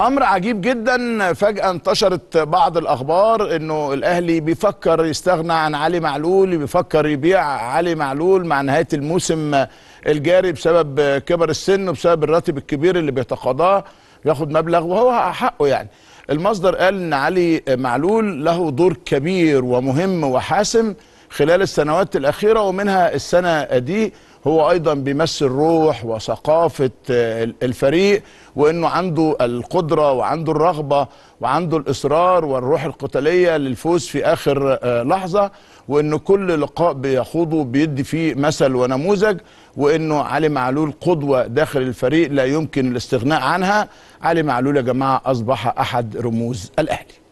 امر عجيب جدا فجاه انتشرت بعض الاخبار انه الاهلي بيفكر يستغنى عن علي معلول بيفكر يبيع علي معلول مع نهايه الموسم الجاري بسبب كبر السن وبسبب الراتب الكبير اللي بيتقاضاه بياخد مبلغ وهو حقه يعني المصدر قال ان علي معلول له دور كبير ومهم وحاسم خلال السنوات الأخيرة ومنها السنة دي هو أيضا بيمثل روح وثقافة آه، الفريق وأنه عنده القدرة وعنده الرغبة وعنده الإصرار والروح القتالية للفوز في آخر آه، لحظة وأنه كل لقاء بيخوضه بيدي فيه مثل ونموذج وأنه علي معلول قدوة داخل الفريق لا يمكن الاستغناء عنها علي معلول يا جماعة أصبح أحد رموز الأهلي